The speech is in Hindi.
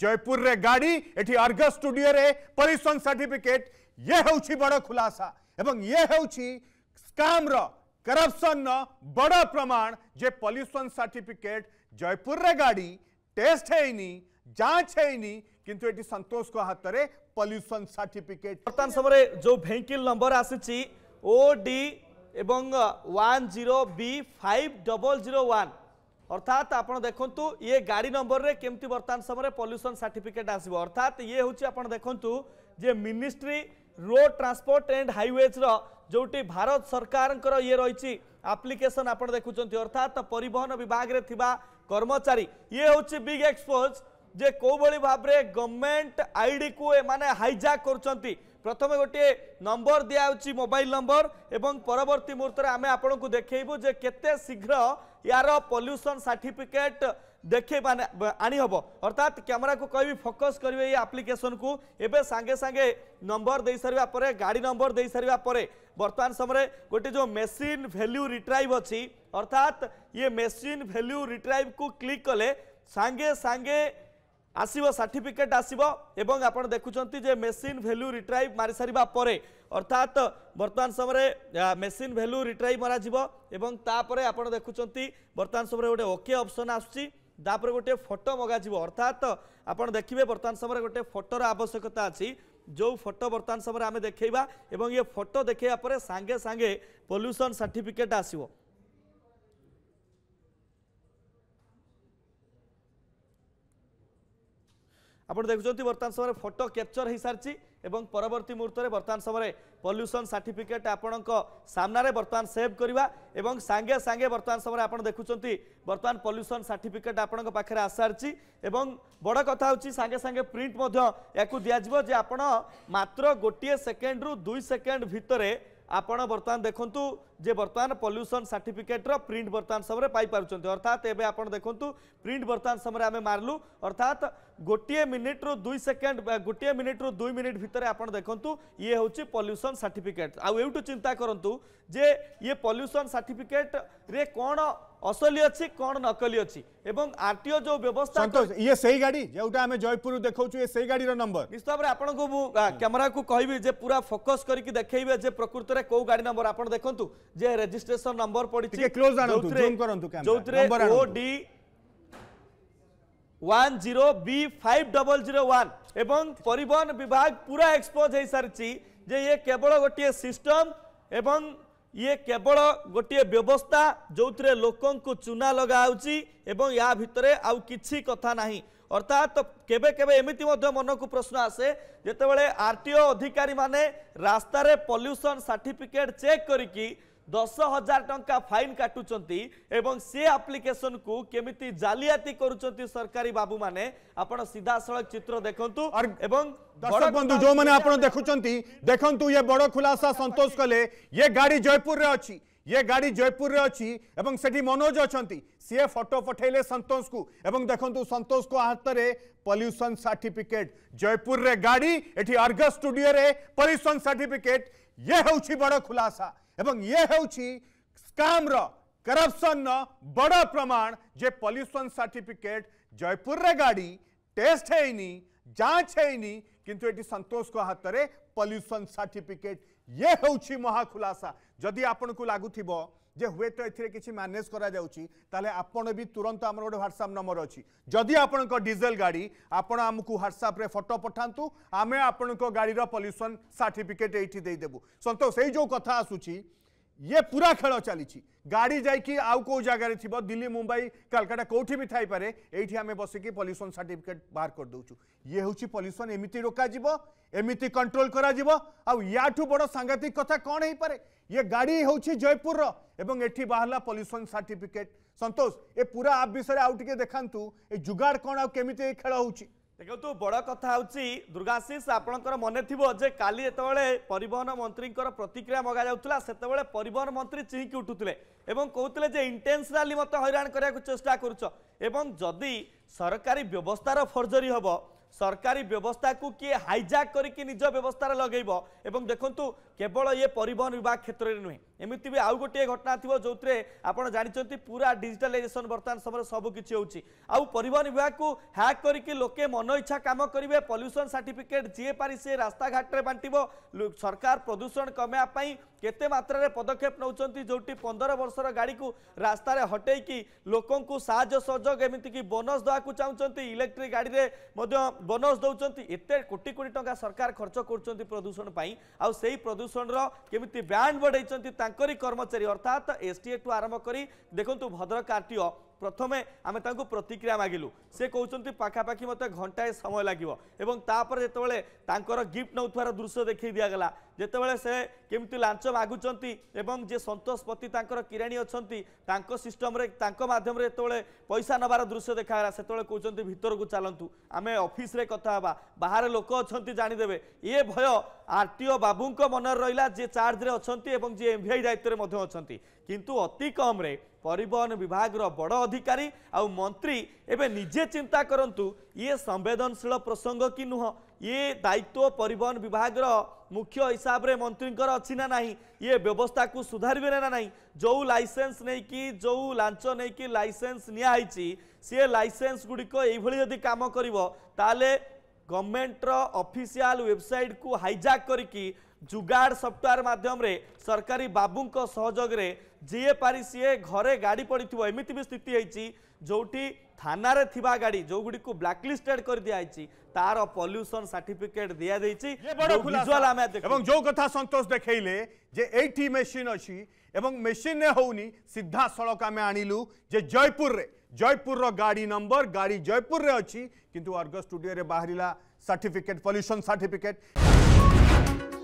जयपुर रे गाड़ी एठी अर्घ स्टूडियो रे परिसंग सर्टिफिकेट ये होउछि बड़ खुलासा एवं ये हूँ स्कैम रो करप्शन प्रमाण जे पॉल्यूशन सर्टिफिकेट जयपुर रे गाड़ी टेस्ट है जांच हैनी किंतु एठी संतोष को हाथ में पॉल्यूशन सर्टिफिकेट वर्तमान समय जो वेहकिल नंबर आसी ओडी एवं 10B5001 अर्थात आपड़ देखु ये गाड़ी नंबर में कमी बर्तमान समय पल्यूसन सार्टिफिकेट आसो अर्थात ये हूँ आप देखु जे ministry road transport and highways रोटी भारत सरकार ये रही आप्लिकेसन आप देखुं अर्थात परिवहन विभाग में थी कर्मचारी ये हूँ बिग एक्सपोज जे कौली भाव में गवर्नमेंट आईडी को हाइजाक कर प्रथम गोटे नंबर दिखाऊँ मोबाइल नंबर एवं परवर्त मुहूर्त आम आपको देखू जे के शीघ्र यार पल्यूसन सार्टिफिकेट देखे आनी हम अर्थात कैमरा को कह फोकस करेंगे ये आप्लिकेसन को एवं सांगे सांगे नंबर दे सारापर गाड़ी नंबर दे सारे बर्तमान समय गोटे जो मेसीन भैल्यू रिट्राइव अच्छी अर्थात ये मेसीन भैल्यू रिट्राइव को क्लिक कले सांगे सांगे আসব সার্টিফিকেট আসব এবং আপনার দেখুম যে মেসিন ভ্যালু রিট্রাইভ মারি সারা পরে অর্থাৎ বর্তমান সময় মেসিন ভ্যালু রিট্রাইভ মরাযিব এবং তাপরে আপনার দেখুম বর্তমান সময় গোটে ওকে অপসন আসুচি তাপরে গোটে ফটো মগাযিব অর্থাৎ আপনার দেখবে বর্তমান সময় গোটে ফটোর আবশ্যকতা আছে যে ফটো বর্তমান সময় আমি দেখাইবা এবং ইয়ে ফটো দেখাইবা পরে সাগে সাগে পল্যুসন সার্টিফিকেট আসব ଆପଣ ଦେଖୁଛନ୍ତି ବର୍ତ୍ତମାନ ସମୟରେ ଫଟୋ କ୍ୟାପଚର ହୋଇସାରିଛି ଏବଂ ପରବର୍ତ୍ତୀ ମୁହୂର୍ତ୍ତରେ ବର୍ତ୍ତମାନ ସମୟରେ ପଲ୍ୟୁସନ୍ ସାର୍ଟିଫିକେଟ୍ ଆପଣଙ୍କ ସାମ୍ନାରେ ବର୍ତ୍ତମାନ ସେଭ୍ କରିବା ଏବଂ ସାଙ୍ଗେ ସାଙ୍ଗେ ବର୍ତ୍ତମାନ ସମୟରେ ଆପଣ ଦେଖୁଛନ୍ତି ବର୍ତ୍ତମାନ ପଲ୍ୟୁସନ୍ ସାର୍ଟିଫିକେଟ୍ ଆପଣଙ୍କ ପାଖରେ ଆସିସାରିଛି ଏବଂ ବଡ଼ କଥା ହେଉଛି ସାଙ୍ଗେ ସାଙ୍ଗେ ପ୍ରିଣ୍ଟ ମଧ୍ୟ ଏହାକୁ ଦିଆଯିବ ଯେ ଆପଣ ମାତ୍ର ଗୋଟିଏ ସେକେଣ୍ଡରୁ ଦୁଇ ସେକେଣ୍ଡ ଭିତରେ ଆପଣ ବର୍ତ୍ତମାନ ଦେଖନ୍ତୁ जे बर्तमान पल्यूसन सार्टिफिकेट्र प्रिंट बर्तमान समय पाइपुं अर्थात एवं आप देखु प्रिंट बर्तमान समय आम मारल अर्थात गोटे मिनिट्रु दुई सेकेंड गोटे मिनिट्रु दुई मिनिट भितर आप देखु ये हूँ पल्यूसन सार्टिफिकेट आउट चिंता करूँ जे ये पल्यूसन सार्टिफिकेट रे कौन असली अच्छी कौन नकली अच्छी आर टीओ जो व्यवस्था तो ये सही गाड़ी जो जयपुर देखा ये सही गाड़ी नंबर निश्चित भाव आप कैमेरा को कह पूरा फोकस करके देखे प्रकृत में कौ गाड़ी नंबर आप देखते যে রেজিস্ট্রেশন নম্বর পড়িছি টিকে ক্লোজ আনন্তু জুম করন্তু ক্যামেরা যৌথরে ওডি 10B5001 এবং পরিবহন বিভাগ পুরা এক্সপোজ হই সারছি যে ইয়ে কেবল গটিয়ে সিস্টম এবং ইয়ে কেবল গটিয়ে ব্যবস্থা যৌথরে লোকଙ୍କୁ চুনা লগা হউছি এবং ইয়া ভিতরে আউ কিছি কথা নাহি অর্থাৎ কেবে কেবে এমিতি মধ্যে মনকু প্রশ্ন আসে যেতবেলে আরটিও অধিকারী মানে রাস্তারে পল্যুশন সার্টিফিকেট চেক করিকি दस हजार टाइम फाइन काटुंट एवं सी आप्लिकेसन को केमी जालियाती कर सरकारी बाबू मैंने आपण सीधा सड़क चित्र देखते एवं दर्शक बंधु जो मैंने आप देखुंट ये बड़ खुलासा सतोष कले ये गाड़ी जयपुर अच्छी ये गाड़ी जयपुर रे अच्छी से मनोज अच्छा सीए फटो पठेले सतोष को एवं देखु सतोष को हाथ में पल्यूशन सार्टिफिकेट जयपुर रे गाड़ी एटी अर्घ स्टूडियो रे पल्यूशन सर्टिफिकेट ये हूँ बड़ खुलासा এবং ইয়ে হউচি স্ক্যামর করাপশনন বড় প্রমাণ যে পলিউশন সার্টিফিকেট জয়পুর রে গাড়ি টেস্ট হইনি जांच হইনি কিন্তু এটি সন্তোষ কো হাতরে পলিউশন সার্টিফিকেট ইয়ে হউচি মহা खुलासा যদি আপোনক লাগু থিবো যে হুয়েত এর কিছু ম্যানেজ করা যাচ্ছি তাহলে আপনার বি তুরন্ত আমার গোটে হোয়াটসঅ্যাপ নম্বর অছি যদি আপনার ডিজেল গাড়ি আপনার আমি হোয়াটসঅ্যাপে ফটো পঠান্তু আমি আপনার গাড়ির পল্যুসন সার্টিফিকেট এইটি দিয়ে দেবু সন্তোষ এই যে কথা আসুচি ये पूरा खेल चली गाड़ी आउ कौ जगार थी दिल्ली मुंबई कलकाटा कौटी भी पारे ये आम कि पल्यूशन सार्टिफिकेट बाहर कर करदे ये हूँ पल्यूशन एमती रोक एमती कंट्रोल करू बड़ सांघातिक कथा कौन हो पाए ये गाड़ी हूँ जयपुर एवं बाहर पल्यूशन सार्टिफिकेट सतोष ए पूरा आप विषय आउ टे देखा जुगाड़ कौन आमती खेल हो ଦେଖନ୍ତୁ ବଡ଼ କଥା ହେଉଛି ଦୁର୍ଗାଶିଷ ଆପଣଙ୍କର ମନେ ଥିବ ଯେ କାଲି ଯେତେବେଳେ ପରିବହନ ମନ୍ତ୍ରୀଙ୍କର ପ୍ରତିକ୍ରିୟା ମଗାଯାଉଥିଲା ସେତେବେଳେ ପରିବହନ ମନ୍ତ୍ରୀ ଚିହିଁକି ଉଠୁଥିଲେ ଏବଂ କହୁଥିଲେ ଯେ ଇଣ୍ଟେନ୍ସନାଲି ମୋତେ ହଇରାଣ କରିବାକୁ ଚେଷ୍ଟା କରୁଛ ଏବଂ ଯଦି ସରକାରୀ ବ୍ୟବସ୍ଥାର ଫର୍ଜରୀ ହେବ সরকারি ব্যবস্থাকু কি হাইজাক করিকি নিজ ব্যবস্থার লগাইব এবং দেখন্তু কেবল ইয়ে পরিবহন বিভাগ ক্ষেত্রে নুহে এমিতি বি আউ গোটিয়ে ঘটনা থিবো যোউথরে আপনারা জানিছেন পুরা ডিজিটালাইজেসন বর্তমান সময় সবু কিছু হচ্ছে আউ পরিবহন বিভাগকু হ্যাক করিকি লোকে মন ইচ্ছা কাম করিবে পল্যুশন সার্টিফিকেট যিয়ে পারি সে রাস্তাঘাটে বাঁটিব সরকার প্রদূষণ কমাইয়া পাই কেতে মাত্রার পদক্ষেপ নৌকর যেটি পনেরো বর্ষর গাড়ি রাস্তায় হটাইকি লোক সাহায্য সহযোগ এমিতিকি বোনস দেওয়া চাহুমান ইলেকট্রিক গাড়ি ବୋନସ ଦେଉଛନ୍ତି ଏତେ କୋଟି କୋଟି ଟଙ୍କା ସରକାର ଖର୍ଚ୍ଚ କରୁଛନ୍ତି ପ୍ରଦୂଷଣ ପାଇଁ ଆଉ ସେଇ ପ୍ରଦୂଷଣର କେମିତି ବ୍ୟାଣ୍ଡ ବଢ଼େଇଛନ୍ତି ତାଙ୍କରି କର୍ମଚାରୀ ଅର୍ଥାତ୍ ଏସ୍ ଟି ଆରମ୍ଭ କରି ଦେଖନ୍ତୁ ଭଦ୍ରକ ଆର୍ଟିଓ ପ୍ରଥମେ ଆମେ ତାଙ୍କୁ ପ୍ରତିକ୍ରିୟା ମାଗିଲୁ ସେ କହୁଛନ୍ତି ପାଖାପାଖି ମୋତେ ଘଣ୍ଟାଏ ସମୟ ଲାଗିବ ଏବଂ ତାପରେ ଯେତେବେଳେ ତାଙ୍କର ଗିଫ୍ଟ ନେଉଥିବାର ଦୃଶ୍ୟ ଦେଖାଇ ଦିଆଗଲା ଯେତେବେଳେ ସେ କେମିତି ଲାଞ୍ଚ ମାଗୁଛନ୍ତି ଏବଂ ଯେ ସନ୍ତୋଷ ପତି ତାଙ୍କର କିରାଣୀ ଅଛନ୍ତି ତାଙ୍କ ସିଷ୍ଟମରେ ତାଙ୍କ ମାଧ୍ୟମରେ ଯେତେବେଳେ ପଇସା ନେବାର ଦୃଶ୍ୟ ଦେଖାଗଲା ସେତେବେଳେ କହୁଛନ୍ତି ଭିତରକୁ ଚାଲନ୍ତୁ ଆମେ ଅଫିସରେ କଥା ହେବା ବାହାରେ ଲୋକ ଅଛନ୍ତି ଜାଣିଦେବେ ଇଏ ଭୟ ଆରଟିଓ ବାବୁଙ୍କ ମନରେ ରହିଲା ଯିଏ ଚାର୍ଜରେ ଅଛନ୍ତି ଏବଂ ଯିଏ ଏମଭିଆଇ ଦାୟିତ୍ୱରେ ମଧ୍ୟ ଅଛନ୍ତି କିନ୍ତୁ ଅତି କମ୍ରେ ପରିବହନ ବିଭାଗର ବଡ଼ ଅଧିକାରୀ ଆଉ ମନ୍ତ୍ରୀ ଏବେ ନିଜେ ଚିନ୍ତା କରନ୍ତୁ ଇଏ ସମ୍ବେଦନଶୀଳ ପ୍ରସଙ୍ଗ କି ନୁହଁ ଇଏ ଦାୟିତ୍ୱ ପରିବହନ ବିଭାଗର ମୁଖ୍ୟ ହିସାବରେ ମନ୍ତ୍ରୀଙ୍କର ଅଛି ନା ନାହିଁ ଇଏ ବ୍ୟବସ୍ଥାକୁ ସୁଧାରିବେ ନା ନାହିଁ ଯେଉଁ ଲାଇସେନ୍ସ ନେଇକି ଯେଉଁ ଲାଞ୍ଚ ନେଇକି ଲାଇସେନ୍ସ ନିଆହେଇଛି ସିଏ ଲାଇସେନ୍ସ ଗୁଡ଼ିକ ଏଇଭଳି ଯଦି କାମ କରିବ ତାହେଲେ गवर्नमेंट ऑफिशियल वेबसाइट को हाइजैक करके जुगाड़ सफ्टवेयर माध्यम रे सरकारी बाबू सहयोग रे जीए पारि सीए घरे गाड़ी पड़ी एमती भी स्थिति होती जोटी থানার থিবা গাড়ি যেগুড়ি ব্ল্যাকলিস্টেড করে দিয়া হয়েছি তার পল্যুশন সার্টিফিকেট দিয়া দিয়েছি এবং যে কথা সন্তোষ দেখাইলে যে এইটি মেশিন অছি এবং মেশিনে হোনি সিধা সড়ক আমি আনিলু যে জয়পুরের जयपुर गाड़ी नंबर गाड़ी जयपुर अच्छी किंतु अर्ग स्टूडियो बाहर सर्टिफिकेट पल्यूशन सर्टिफिकेट